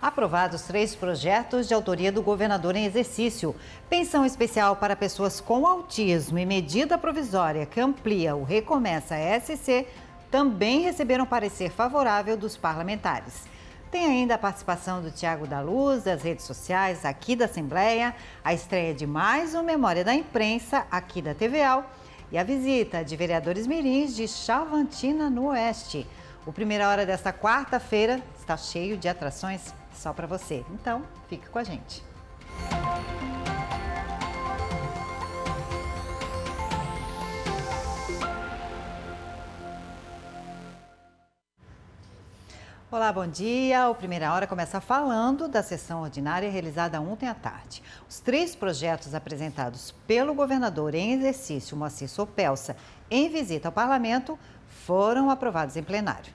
aprovados três projetos de autoria do governador em exercício. Pensão especial para pessoas com autismo e medida provisória que amplia o Recomeça SC também receberam parecer favorável dos parlamentares. Tem ainda a participação do Tiago da Luz, das redes sociais, aqui da Assembleia, a estreia de mais um Memória da Imprensa, aqui da TVAL, e a visita de vereadores mirins de Chavantina, no Oeste. O Primeira Hora desta quarta-feira está cheio de atrações só para você. Então, fica com a gente. Olá, bom dia. O Primeira Hora começa falando da sessão ordinária realizada ontem à tarde. Os três projetos apresentados pelo governador em exercício, Moacir Sopelsa, em visita ao parlamento, foram aprovados em plenário.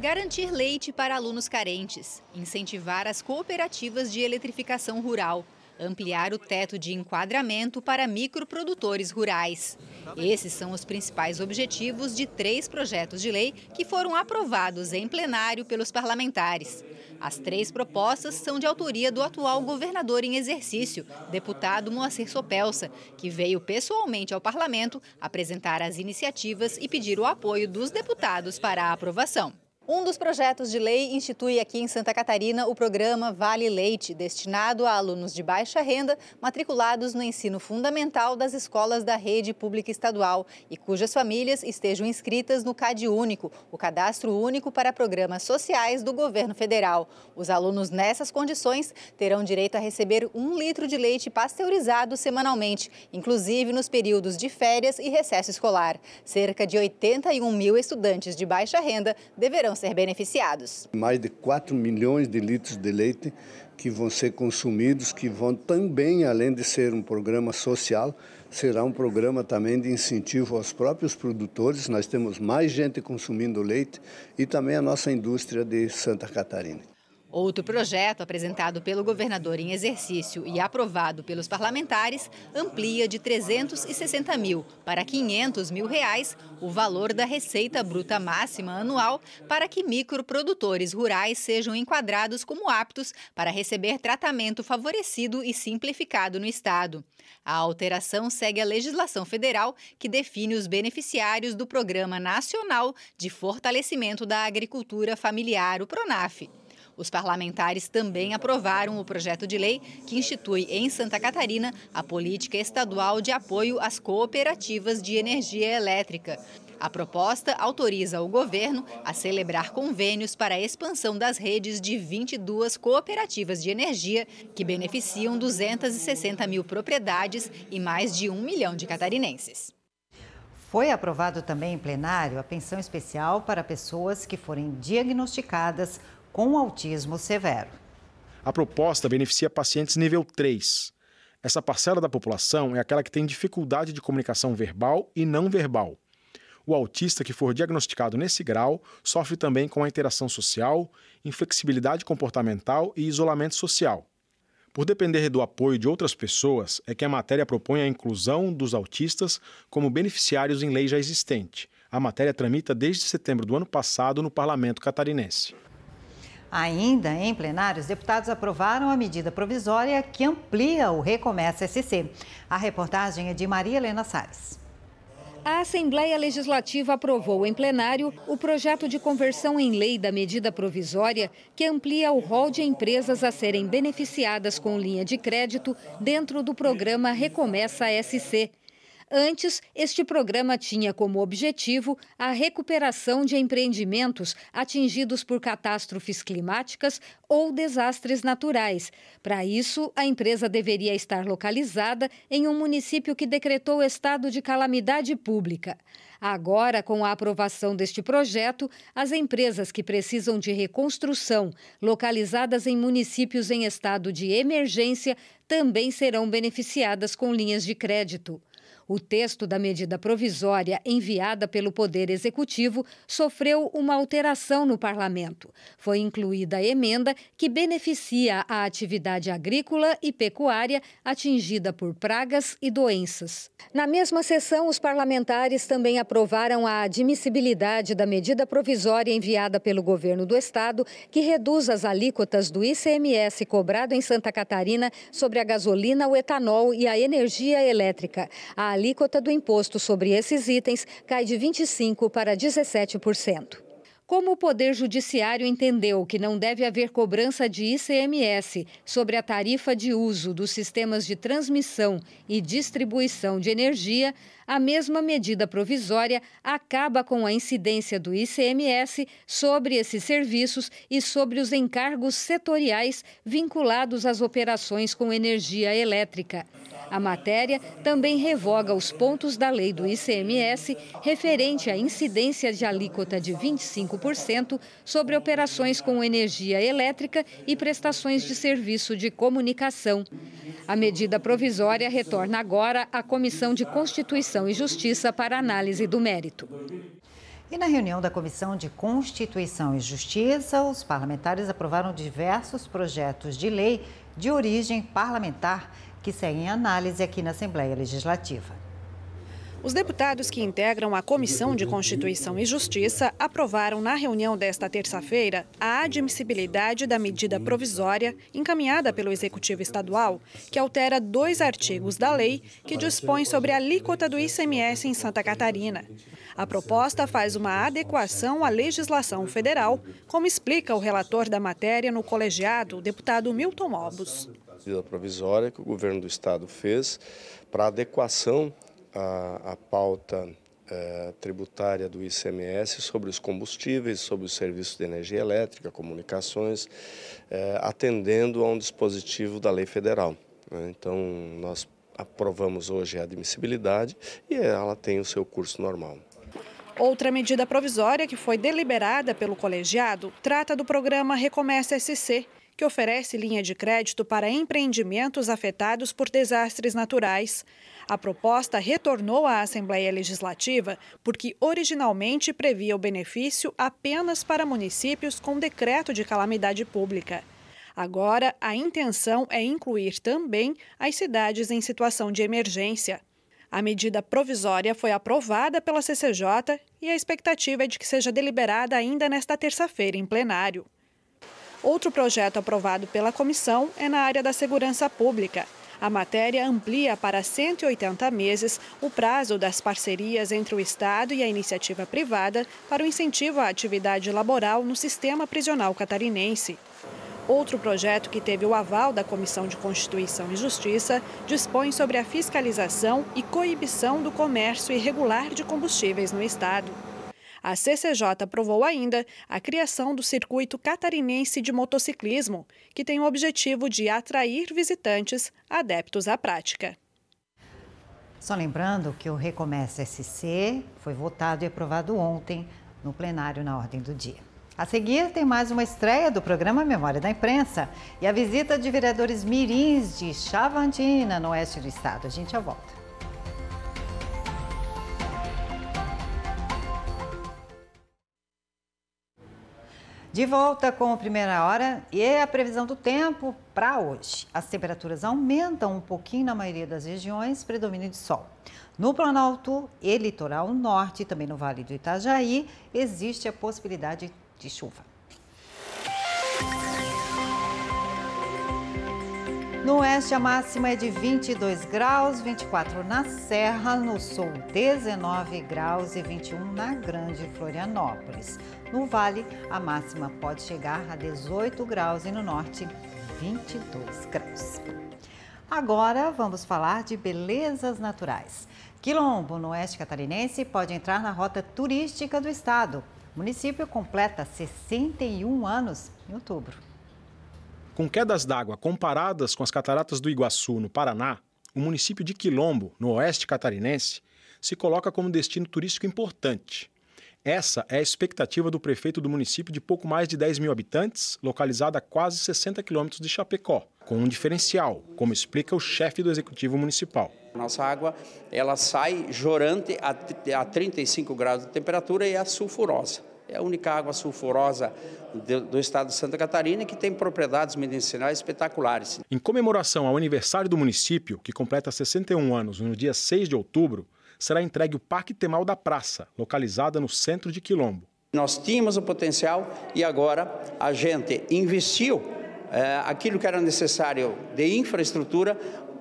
Garantir leite para alunos carentes, incentivar as cooperativas de eletrificação rural, ampliar o teto de enquadramento para microprodutores rurais. Esses são os principais objetivos de três projetos de lei que foram aprovados em plenário pelos parlamentares. As três propostas são de autoria do atual governador em exercício, deputado Moacir Sopelsa, que veio pessoalmente ao parlamento apresentar as iniciativas e pedir o apoio dos deputados para a aprovação. Um dos projetos de lei institui aqui em Santa Catarina o programa Vale Leite, destinado a alunos de baixa renda matriculados no ensino fundamental das escolas da rede pública estadual e cujas famílias estejam inscritas no CAD Único, o cadastro único para programas sociais do governo federal. Os alunos nessas condições terão direito a receber um litro de leite pasteurizado semanalmente, inclusive nos períodos de férias e recesso escolar. Cerca de 81 mil estudantes de baixa renda deverão ser beneficiados. Mais de 4 milhões de litros de leite que vão ser consumidos, que vão também, além de ser um programa social, será um programa também de incentivo aos próprios produtores. Nós temos mais gente consumindo leite e também a nossa indústria de Santa Catarina. Outro projeto, apresentado pelo governador em exercício e aprovado pelos parlamentares, amplia de 360 mil para 500 mil reais o valor da receita bruta máxima anual para que microprodutores rurais sejam enquadrados como aptos para receber tratamento favorecido e simplificado no Estado. A alteração segue a legislação federal que define os beneficiários do Programa Nacional de Fortalecimento da Agricultura Familiar, o PRONAF. Os parlamentares também aprovaram o projeto de lei que institui em Santa Catarina a política estadual de apoio às cooperativas de energia elétrica. A proposta autoriza o governo a celebrar convênios para a expansão das redes de 22 cooperativas de energia, que beneficiam 260 mil propriedades e mais de um milhão de catarinenses. Foi aprovado também em plenário a pensão especial para pessoas que forem diagnosticadas com autismo severo. A proposta beneficia pacientes nível 3. Essa parcela da população é aquela que tem dificuldade de comunicação verbal e não verbal. O autista que for diagnosticado nesse grau sofre também com a interação social, inflexibilidade comportamental e isolamento social. Por depender do apoio de outras pessoas, é que a matéria propõe a inclusão dos autistas como beneficiários em lei já existente. A matéria tramita desde setembro do ano passado no parlamento catarinense. Ainda em plenário, os deputados aprovaram a medida provisória que amplia o Recomeça SC. A reportagem é de Maria Helena Salles. A Assembleia Legislativa aprovou em plenário o projeto de conversão em lei da medida provisória que amplia o rol de empresas a serem beneficiadas com linha de crédito dentro do programa Recomeça SC. Antes, este programa tinha como objetivo a recuperação de empreendimentos atingidos por catástrofes climáticas ou desastres naturais. Para isso, a empresa deveria estar localizada em um município que decretou estado de calamidade pública. Agora, com a aprovação deste projeto, as empresas que precisam de reconstrução, localizadas em municípios em estado de emergência, também serão beneficiadas com linhas de crédito. O texto da medida provisória enviada pelo Poder Executivo sofreu uma alteração no parlamento. Foi incluída a emenda que beneficia a atividade agrícola e pecuária atingida por pragas e doenças. Na mesma sessão, os parlamentares também aprovaram a admissibilidade da medida provisória enviada pelo governo do estado que reduz as alíquotas do ICMS cobrado em Santa Catarina sobre a gasolina, o etanol e a energia elétrica. A alíquota do imposto sobre esses itens cai de 25% para 17%. Como o Poder Judiciário entendeu que não deve haver cobrança de ICMS sobre a tarifa de uso dos sistemas de transmissão e distribuição de energia, a mesma medida provisória acaba com a incidência do ICMS sobre esses serviços e sobre os encargos setoriais vinculados às operações com energia elétrica. A matéria também revoga os pontos da lei do ICMS referente à incidência de alíquota de 25 5% sobre operações com energia elétrica e prestações de serviço de comunicação. A medida provisória retorna agora à Comissão de Constituição e Justiça para análise do mérito. E na reunião da Comissão de Constituição e Justiça, os parlamentares aprovaram diversos projetos de lei de origem parlamentar que seguem análise aqui na Assembleia Legislativa. Os deputados que integram a Comissão de Constituição e Justiça aprovaram na reunião desta terça-feira a admissibilidade da medida provisória encaminhada pelo Executivo Estadual, que altera dois artigos da lei que dispõe sobre a alíquota do ICMS em Santa Catarina. A proposta faz uma adequação à legislação federal, como explica o relator da matéria no colegiado, o deputado Milton Obos. A medida provisória que o governo do Estado fez para adequação a, a pauta é, tributária do ICMS sobre os combustíveis, sobre os serviços de energia elétrica, comunicações, é, atendendo a um dispositivo da lei federal. Né? Então, nós aprovamos hoje a admissibilidade e ela tem o seu curso normal. Outra medida provisória que foi deliberada pelo colegiado trata do programa Recomeça SC, que oferece linha de crédito para empreendimentos afetados por desastres naturais. A proposta retornou à Assembleia Legislativa porque originalmente previa o benefício apenas para municípios com decreto de calamidade pública. Agora, a intenção é incluir também as cidades em situação de emergência. A medida provisória foi aprovada pela CCJ e a expectativa é de que seja deliberada ainda nesta terça-feira em plenário. Outro projeto aprovado pela comissão é na área da segurança pública. A matéria amplia para 180 meses o prazo das parcerias entre o Estado e a iniciativa privada para o incentivo à atividade laboral no sistema prisional catarinense. Outro projeto que teve o aval da Comissão de Constituição e Justiça dispõe sobre a fiscalização e coibição do comércio irregular de combustíveis no Estado. A CCJ aprovou ainda a criação do Circuito Catarinense de Motociclismo, que tem o objetivo de atrair visitantes adeptos à prática. Só lembrando que o Recomeça SC foi votado e aprovado ontem no plenário na ordem do dia. A seguir, tem mais uma estreia do programa Memória da Imprensa e a visita de vereadores mirins de Chavantina, no oeste do estado. A gente já volta. De volta com a primeira hora e a previsão do tempo para hoje. As temperaturas aumentam um pouquinho na maioria das regiões, predomínio de sol. No Planalto e litoral norte, também no Vale do Itajaí, existe a possibilidade de chuva. No oeste, a máxima é de 22 graus, 24 na Serra, no sul, 19 graus e 21 na Grande Florianópolis. No vale, a máxima pode chegar a 18 graus e no norte, 22 graus. Agora vamos falar de belezas naturais. Quilombo, no oeste catarinense, pode entrar na rota turística do estado. O município completa 61 anos em outubro. Com quedas d'água comparadas com as cataratas do Iguaçu, no Paraná, o município de Quilombo, no oeste catarinense, se coloca como destino turístico importante. Essa é a expectativa do prefeito do município de pouco mais de 10 mil habitantes, localizada a quase 60 quilômetros de Chapecó, com um diferencial, como explica o chefe do executivo municipal. Nossa água ela sai jorante a 35 graus de temperatura e é sulfurosa é a única água sulfurosa do estado de Santa Catarina que tem propriedades medicinais espetaculares. Em comemoração ao aniversário do município, que completa 61 anos no dia 6 de outubro, será entregue o Parque Temal da Praça, localizada no centro de Quilombo. Nós tínhamos o potencial e agora a gente investiu é, aquilo que era necessário de infraestrutura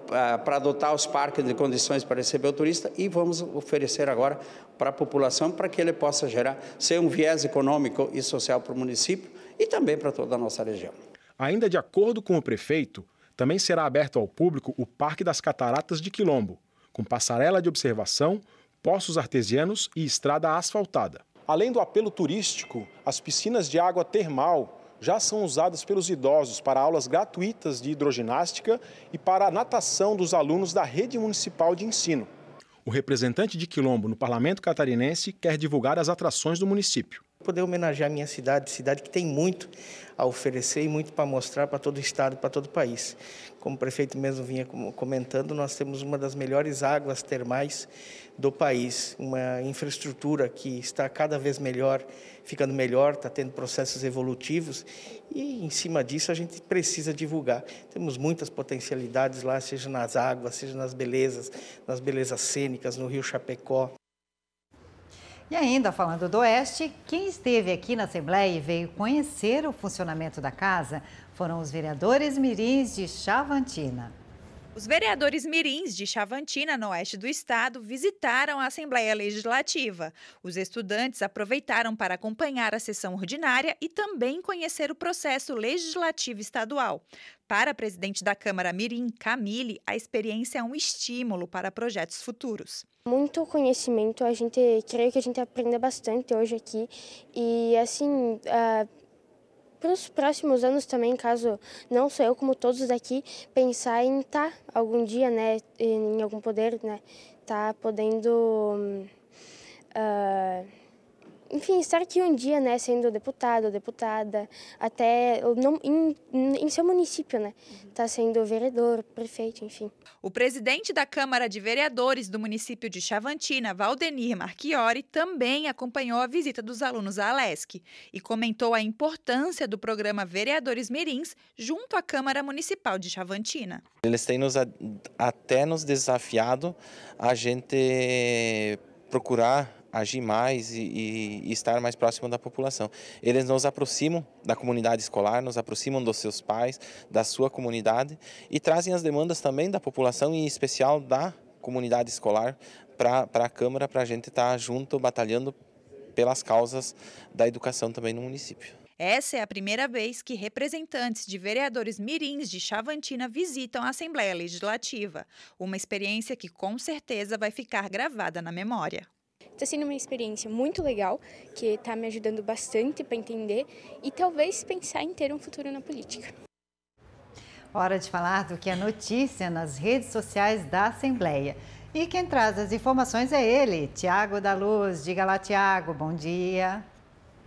para adotar os parques de condições para receber o turista e vamos oferecer agora para a população para que ele possa gerar, ser um viés econômico e social para o município e também para toda a nossa região. Ainda de acordo com o prefeito, também será aberto ao público o Parque das Cataratas de Quilombo, com passarela de observação, poços artesianos e estrada asfaltada. Além do apelo turístico, as piscinas de água termal já são usadas pelos idosos para aulas gratuitas de hidroginástica e para a natação dos alunos da rede municipal de ensino. O representante de Quilombo no parlamento catarinense quer divulgar as atrações do município poder homenagear a minha cidade, cidade que tem muito a oferecer e muito para mostrar para todo o estado, para todo o país. Como o prefeito mesmo vinha comentando, nós temos uma das melhores águas termais do país, uma infraestrutura que está cada vez melhor, ficando melhor, está tendo processos evolutivos e, em cima disso, a gente precisa divulgar. Temos muitas potencialidades lá, seja nas águas, seja nas belezas, nas belezas cênicas, no Rio Chapecó. E ainda falando do Oeste, quem esteve aqui na Assembleia e veio conhecer o funcionamento da casa foram os vereadores mirins de Chavantina. Os vereadores mirins de Chavantina, no oeste do estado, visitaram a Assembleia Legislativa. Os estudantes aproveitaram para acompanhar a sessão ordinária e também conhecer o processo legislativo estadual. Para a presidente da Câmara Mirim, Camille, a experiência é um estímulo para projetos futuros. Muito conhecimento, a gente creio que a gente aprenda bastante hoje aqui e assim. Uh para os próximos anos também, caso não sou eu, como todos daqui, pensar em estar tá, algum dia, né, em algum poder, né, tá podendo uh, enfim, estar aqui um dia, né, sendo deputado, deputada, até em, em, seu município, né, tá sendo vereador, prefeito, enfim. O presidente da Câmara de Vereadores do município de Chavantina, Valdenir Marchiori, também acompanhou a visita dos alunos à Alesc e comentou a importância do programa Vereadores Mirins junto à Câmara Municipal de Chavantina. Eles têm nos até nos desafiado a gente procurar agir mais e, e, estar mais próximo da população. Eles nos aproximam da comunidade escolar, nos aproximam dos seus pais, da sua comunidade e trazem as demandas também da população, em especial da comunidade escolar, para a Câmara, para a gente estar tá junto, batalhando pelas causas da educação também no município. Essa é a primeira vez que representantes de vereadores mirins de Chavantina visitam a Assembleia Legislativa, uma experiência que com certeza vai ficar gravada na memória. Está sendo uma experiência muito legal, que está me ajudando bastante para entender e talvez pensar em ter um futuro na política. Hora de falar do que é notícia nas redes sociais da Assembleia. E quem traz as informações é ele, Tiago da Luz. Diga lá, Tiago, bom dia.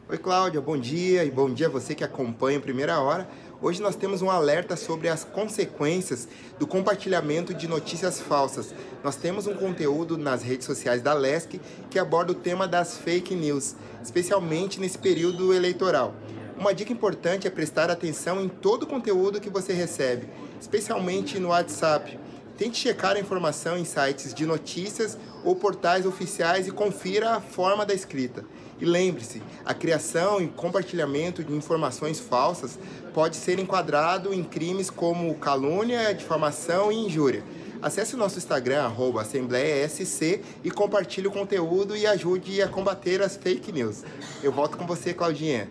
Oi, Cláudia, bom dia e bom dia a você que acompanha a Primeira Hora. Hoje nós temos um alerta sobre as consequências do compartilhamento de notícias falsas. Nós temos um conteúdo nas redes sociais da LESC que aborda o tema das fake news, especialmente nesse período eleitoral. Uma dica importante é prestar atenção em todo o conteúdo que você recebe, especialmente no WhatsApp. Tente checar a informação em sites de notícias ou portais oficiais e confira a forma da escrita. E lembre-se, a criação e compartilhamento de informações falsas pode ser enquadrado em crimes como calúnia, difamação e injúria. Acesse o nosso Instagram, arroba Assembleia SC, e compartilhe o conteúdo e ajude a combater as fake news. Eu volto com você, Claudinha.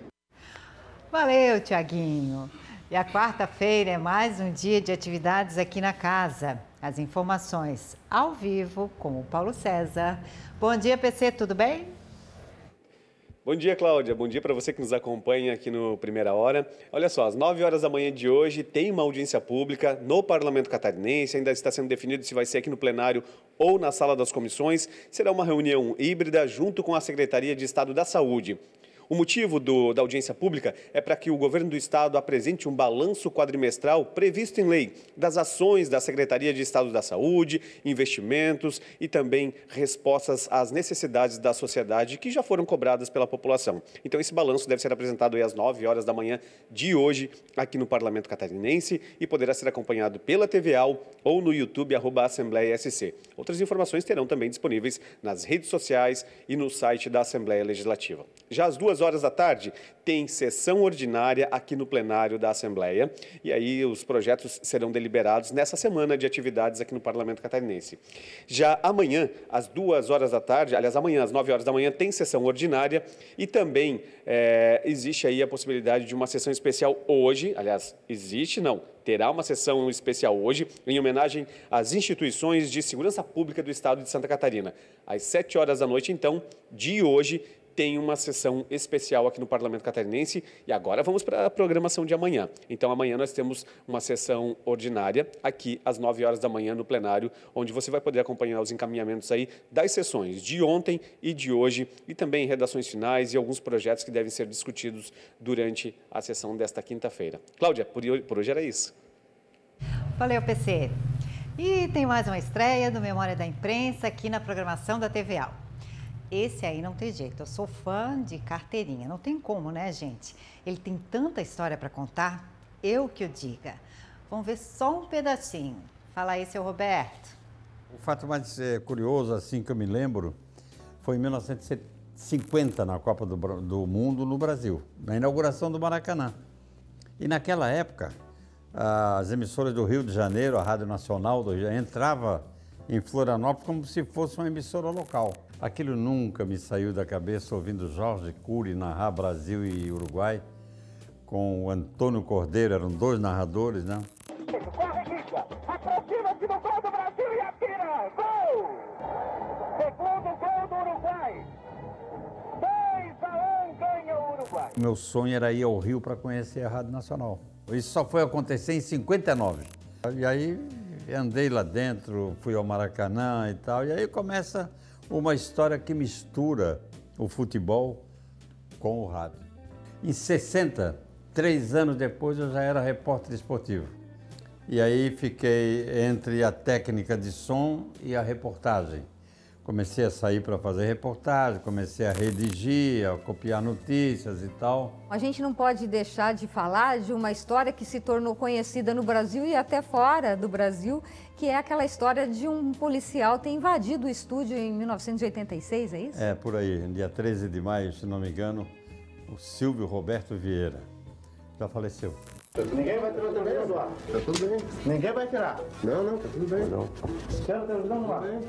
Valeu, Tiaguinho. E a quarta-feira é mais um dia de atividades aqui na casa. As informações ao vivo com o Paulo César. Bom dia, PC, tudo bem? Bom dia, Cláudia. Bom dia para você que nos acompanha aqui no Primeira Hora. Olha só, às 9 horas da manhã de hoje tem uma audiência pública no Parlamento Catarinense. Ainda está sendo definido se vai ser aqui no plenário ou na sala das comissões. Será uma reunião híbrida junto com a Secretaria de Estado da Saúde. O motivo do, da audiência pública é para que o governo do estado apresente um balanço quadrimestral previsto em lei das ações da Secretaria de Estado da Saúde, investimentos e também respostas às necessidades da sociedade que já foram cobradas pela população. Então, esse balanço deve ser apresentado às 9 horas da manhã de hoje aqui no Parlamento Catarinense e poderá ser acompanhado pela TVAL ou no YouTube arroba Assembleia SC. Outras informações terão também disponíveis nas redes sociais e no site da Assembleia Legislativa. Já as duas duas horas da tarde, tem sessão ordinária aqui no plenário da Assembleia. E aí os projetos serão deliberados nessa semana de atividades aqui no Parlamento Catarinense. Já amanhã, às duas horas da tarde, aliás, amanhã, às nove horas da manhã, tem sessão ordinária e também é, existe aí a possibilidade de uma sessão especial hoje. Aliás, existe, não terá uma sessão especial hoje em homenagem às instituições de segurança pública do Estado de Santa Catarina. Às 7 horas da noite, então, de hoje, tem uma sessão especial aqui no Parlamento Catarinense e agora vamos para a programação de amanhã. Então amanhã nós temos uma sessão ordinária aqui às 9 horas da manhã no plenário, onde você vai poder acompanhar os encaminhamentos aí das sessões de ontem e de hoje e também redações finais e alguns projetos que devem ser discutidos durante a sessão desta quinta-feira. Cláudia, por hoje era isso. Valeu, PC. E tem mais uma estreia do Memória da Imprensa aqui na programação da TVA. Esse aí não tem jeito. Eu sou fã de carteirinha. Não tem como, né, gente? Ele tem tanta história para contar. Eu que o diga. Vamos ver só um pedacinho. Fala aí, seu Roberto. O fato mais é, curioso, assim, que eu me lembro, foi em 1950, na Copa do, do Mundo, no Brasil, na inauguração do Maracanã. E naquela época, as emissoras do Rio de Janeiro, a Rádio Nacional do Rio, entrava em Florianópolis como se fosse uma emissora local. Aquilo nunca me saiu da cabeça ouvindo Jorge Cury narrar Brasil e Uruguai com o Antônio Cordeiro, eram dois narradores, né? Aproxima-se do gol do Brasil e atira! Gol! Segundo gol do Uruguai! 2 a 1 ganha o Uruguai! Meu sonho era ir ao Rio para conhecer a Rádio Nacional. Isso só foi acontecer em 59. E aí andei lá dentro, fui ao Maracanã e tal, e aí começa uma história que mistura o futebol com o rádio. Em 60, três anos depois, eu já era repórter esportivo. E aí fiquei entre a técnica de som e a reportagem comecei a sair para fazer reportagem, comecei a redigir, a copiar notícias e tal. A gente não pode deixar de falar de uma história que se tornou conhecida no Brasil e até fora do Brasil, que é aquela história de um policial ter invadido o estúdio em 1986, é isso? É, por aí, dia 13 de maio, se não me engano, o Silvio Roberto Vieira já faleceu. Ninguém vai tirar também, Eduardo? Tá tudo bem. Ninguém vai tirar? Não, não, tá tudo bem. Não. Quero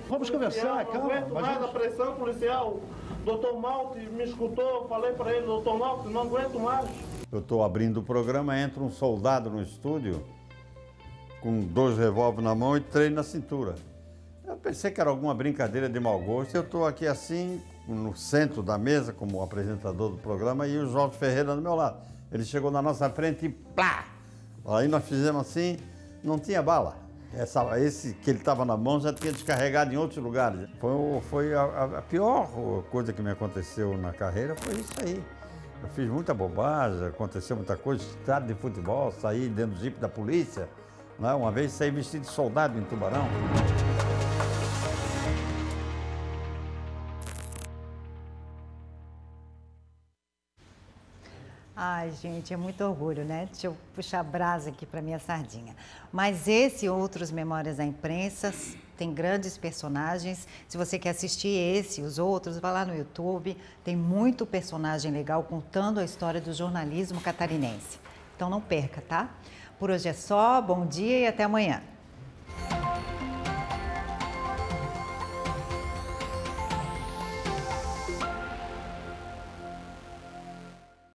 Vamos conversar, calma. Não aguento mais a pressão policial. Doutor Malte me escutou, falei para ele, doutor Malte, não aguento mais. Eu estou abrindo o programa, entra um soldado no estúdio com dois revólveres na mão e três na cintura. Eu pensei que era alguma brincadeira de mau gosto. Eu estou aqui assim, no centro da mesa, como apresentador do programa, e o Jorge Ferreira do meu lado. Ele chegou na nossa frente e plá! Aí nós fizemos assim, não tinha bala. Essa, esse que ele estava na mão já tinha descarregado em outros lugares. Foi, foi a, a, pior coisa que me aconteceu na carreira foi isso aí. Eu fiz muita bobagem, aconteceu muita coisa, estrada de futebol, saí dentro do jipe da polícia. Né? Uma vez saí vestido de soldado em Tubarão. Ai, gente, é muito orgulho, né? Deixa eu puxar a brasa aqui para minha sardinha. Mas esse e outros Memórias da Imprensa tem grandes personagens. Se você quer assistir esse e os outros, vá lá no YouTube. Tem muito personagem legal contando a história do jornalismo catarinense. Então não perca, tá? Por hoje é só. Bom dia e até amanhã.